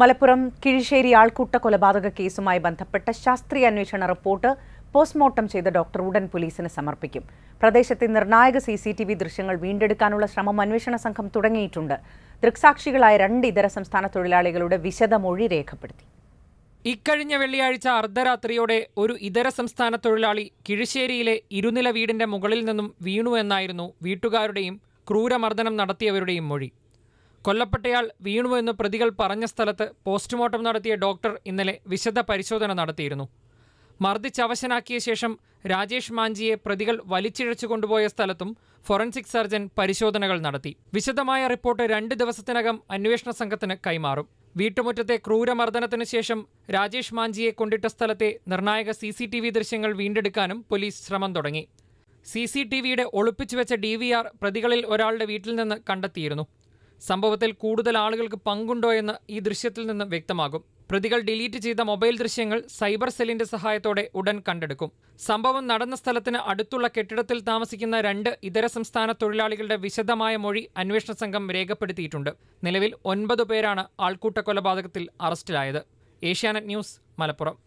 മലപ്പുറം കിഴിശ്ശേരി ആൾക്കൂട്ട കൊലപാതക കേസുമായി ബന്ധപ്പെട്ട ശാസ്ത്രീയ അന്വേഷണ റിപ്പോർട്ട് പോസ്റ്റ്മോർട്ടം ചെയ്ത ഡോക്ടർ ഉടൻ പോലീസിന് സമർപ്പിക്കും പ്രദേശത്തെ നിർണായക സി സി ടി വി ദൃശ്യങ്ങൾ വീണ്ടെടുക്കാനുള്ള ശ്രമം അന്വേഷണ സംഘം തുടങ്ങിയിട്ടുണ്ട് ദൃക്സാക്ഷികളായ രണ്ട് ഇതര സംസ്ഥാന തൊഴിലാളികളുടെ വിശദമൊഴി രേഖപ്പെടുത്തി ഇക്കഴിഞ്ഞ വെള്ളിയാഴ്ച അർദ്ധരാത്രിയോടെ ഒരു ഇതര സംസ്ഥാന തൊഴിലാളി കിഴിശ്ശേരിയിലെ ഇരുനില വീടിന്റെ മുകളിൽ നിന്നും വീണു എന്നായിരുന്നു വീട്ടുകാരുടെയും ക്രൂരമർദ്ദനം നടത്തിയവരുടെയും മൊഴി കൊല്ലപ്പെട്ടയാൾ വീണു എന്ന് പ്രതികൾ പറഞ്ഞ സ്ഥലത്ത് പോസ്റ്റ്മോർട്ടം നടത്തിയ ഡോക്ടർ ഇന്നലെ വിശദ പരിശോധന നടത്തിയിരുന്നു മർദ്ദിച്ചവശനാക്കിയ ശേഷം രാജേഷ് മാഞ്ചിയെ പ്രതികൾ വലിച്ചിഴച്ചു കൊണ്ടുപോയ സ്ഥലത്തും ഫോറൻസിക് സർജൻ പരിശോധനകൾ നടത്തി വിശദമായ റിപ്പോർട്ട് രണ്ട് ദിവസത്തിനകം അന്വേഷണ സംഘത്തിന് കൈമാറും വീട്ടുമുറ്റത്തെ ക്രൂരമർദ്ദനത്തിന് ശേഷം രാജേഷ് മാഞ്ചിയെ കൊണ്ടിട്ട സ്ഥലത്തെ നിർണായക സി സി ടി വി ദൃശ്യങ്ങൾ വീണ്ടെടുക്കാനും പോലീസ് ശ്രമം തുടങ്ങി സി സി ടി വിയുടെ ഒളിപ്പിച്ചുവെച്ച ഡി വി ആർ പ്രതികളിൽ ഒരാളുടെ വീട്ടിൽ നിന്ന് കണ്ടെത്തിയിരുന്നു സംഭവത്തിൽ കൂടുതൽ ആളുകൾക്ക് പങ്കുണ്ടോ എന്ന് ഈ ദൃശ്യത്തിൽ നിന്ന് വ്യക്തമാകും പ്രതികൾ ഡിലീറ്റ് ചെയ്ത മൊബൈൽ ദൃശ്യങ്ങൾ സൈബർ സെല്ലിന്റെ സഹായത്തോടെ ഉടൻ കണ്ടെടുക്കും സംഭവം നടന്ന സ്ഥലത്തിന് അടുത്തുള്ള കെട്ടിടത്തിൽ താമസിക്കുന്ന രണ്ട് ഇതര സംസ്ഥാന തൊഴിലാളികളുടെ വിശദമായ മൊഴി അന്വേഷണ സംഘം രേഖപ്പെടുത്തിയിട്ടുണ്ട് നിലവിൽ ഒൻപത് പേരാണ് ആൾക്കൂട്ട കൊലപാതകത്തിൽ അറസ്റ്റിലായത് ഏഷ്യാനെറ്റ് ന്യൂസ് മലപ്പുറം